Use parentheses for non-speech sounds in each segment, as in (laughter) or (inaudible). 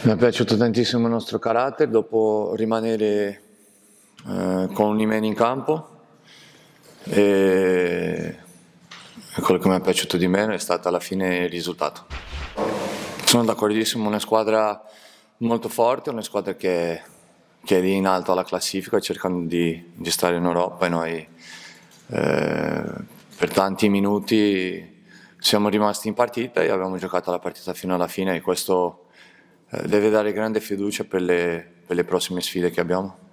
Mi è piaciuto tantissimo il nostro carattere dopo rimanere eh, con i men in campo e quello che mi è piaciuto di meno è stato alla fine il risultato. Sono d'accordissimo, una squadra molto forte, una squadra che, che è lì in alto alla classifica cercando di, di stare in Europa e noi eh, per tanti minuti siamo rimasti in partita e abbiamo giocato la partita fino alla fine e questo eh, deve dare grande fiducia per le, per le prossime sfide che abbiamo.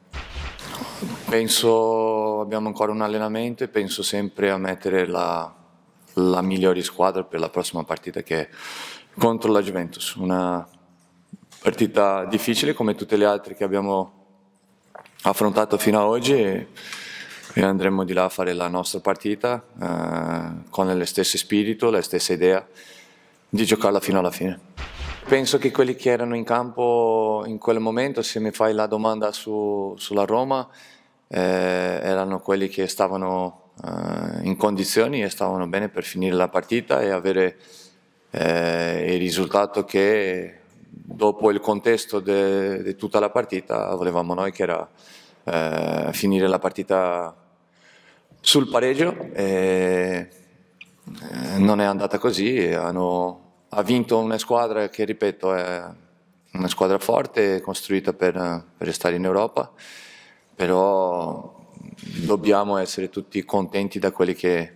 Penso abbiamo ancora un allenamento e penso sempre a mettere la, la migliore squadra per la prossima partita che è contro la Juventus. Una partita difficile come tutte le altre che abbiamo affrontato fino ad oggi e, andremo di là a fare la nostra partita eh, con lo stesso spirito, la stessa idea di giocarla fino alla fine. Penso che quelli che erano in campo in quel momento, se mi fai la domanda su, sulla Roma, eh, erano quelli che stavano eh, in condizioni e stavano bene per finire la partita e avere eh, il risultato che dopo il contesto di tutta la partita volevamo noi che era eh, finire la partita sul pareggio e eh, non è andata così hanno ha vinto una squadra che, ripeto, è una squadra forte, costruita per, per stare in Europa, però dobbiamo essere tutti contenti da quelli che,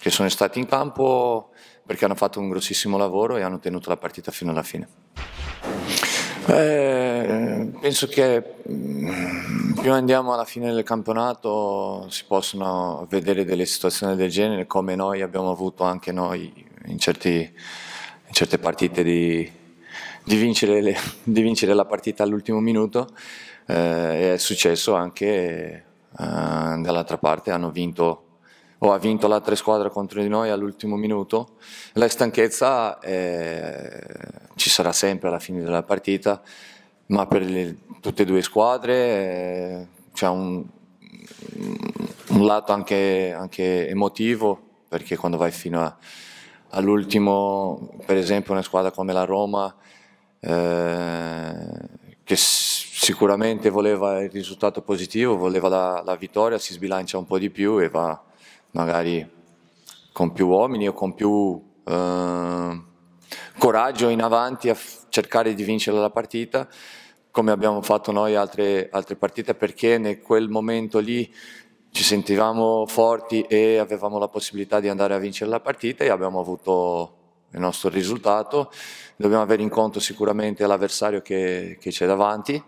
che sono stati in campo perché hanno fatto un grossissimo lavoro e hanno tenuto la partita fino alla fine. Eh, penso che mm, più andiamo alla fine del campionato si possono vedere delle situazioni del genere come noi abbiamo avuto anche noi in certi in certe partite di, di, vincere, le, (laughs) di vincere, la partita all'ultimo minuto eh, è successo anche eh, dall'altra parte, hanno vinto o ha vinto l'altra squadra contro di noi all'ultimo minuto. La stanchezza eh, ci sarà sempre alla fine della partita, ma per le, tutte e due squadre eh, c'è un, un, lato anche, anche, emotivo, perché quando vai fino a, all'ultimo, per esempio, una squadra come la Roma, eh, che sicuramente voleva il risultato positivo, voleva la, la, vittoria, si sbilancia un po' di più e va magari con più uomini o con più eh, coraggio in avanti a cercare di vincere la partita come abbiamo fatto noi altre, altre partite perché in quel momento lì ci sentivamo forti e avevamo la possibilità di andare a vincere la partita e abbiamo avuto il nostro risultato. Dobbiamo avere in conto sicuramente l'avversario che, che c'è davanti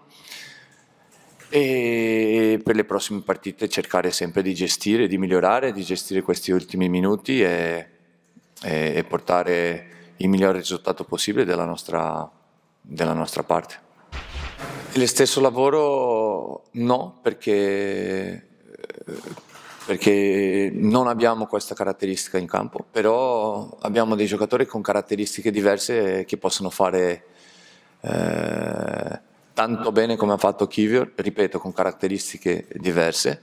e per le prossime partite cercare sempre di gestire, di migliorare, di gestire questi ultimi minuti e, e, e portare il miglior risultato possibile della nostra, della nostra parte. Lo stesso lavoro no, perché perché non abbiamo questa caratteristica in campo, però abbiamo dei giocatori con caratteristiche diverse che possono fare eh, tanto bene come ha fatto Kivior, ripeto, con caratteristiche diverse,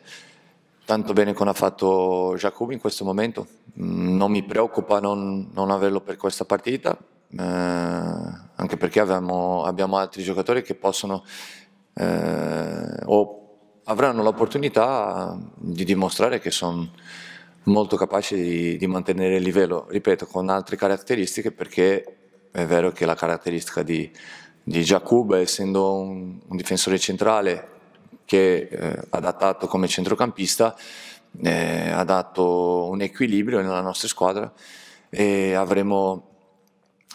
tanto bene come ha fatto Jacobi in questo momento. Mm, non mi preoccupa non, non averlo per questa partita, eh, anche perché abbiamo, abbiamo, altri giocatori che possono eh, o avranno l'opportunità di dimostrare che sono molto capaci di, di, mantenere il livello, ripeto, con altre caratteristiche perché è vero che la caratteristica di, di Giacuba, essendo un, un, difensore centrale che eh, adattato come centrocampista, eh, ha dato un equilibrio nella nostra squadra e avremo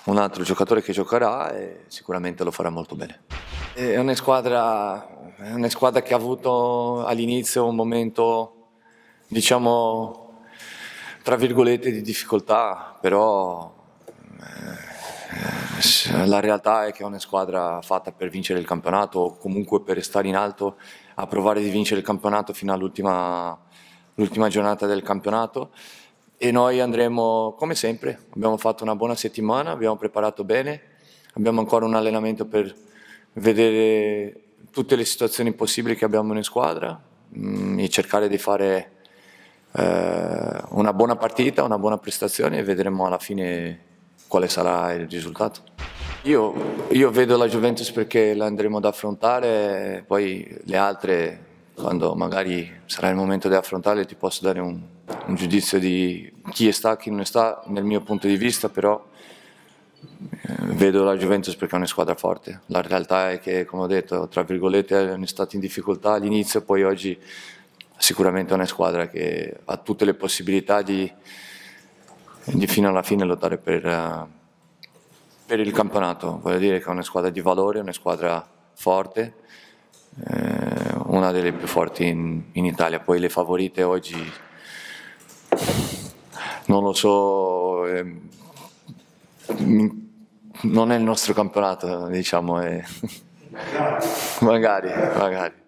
un altro giocatore che giocherà e sicuramente lo farà molto bene. Eh, è una, squadra, è una squadra, che ha avuto all'inizio un momento, diciamo, tra virgolette, di difficoltà, però eh, la realtà è che è una squadra fatta per vincere il campionato o comunque per restare in alto a provare di vincere il campionato fino all'ultima giornata del campionato e noi andremo come sempre, abbiamo fatto una buona settimana, abbiamo preparato bene, abbiamo ancora un allenamento per vedere tutte le situazioni possibili che abbiamo in squadra mh, mm, e cercare di fare eh, una buona partita, una buona prestazione e vedremo alla fine quale sarà il risultato. Io, io vedo la Juventus perché la andremo ad affrontare, poi le altre, quando magari sarà il momento di affrontarle, ti posso dare un, un giudizio di chi è sta, chi non è sta, nel mio punto di vista, però eh, Vedo la Juventus perché è una squadra forte. La realtà è che, come ho detto, tra virgolette, eh, è stata in difficoltà all'inizio, poi oggi sicuramente è una squadra che ha tutte le possibilità di, di fino alla fine lottare per, eh, per, il campionato. Voglio dire che è una squadra di valore, una squadra forte, eh, una delle più forti in, in Italia. Poi le favorite oggi non lo so. Eh, non è il nostro campionato, diciamo. E... Eh. (laughs) magari, magari.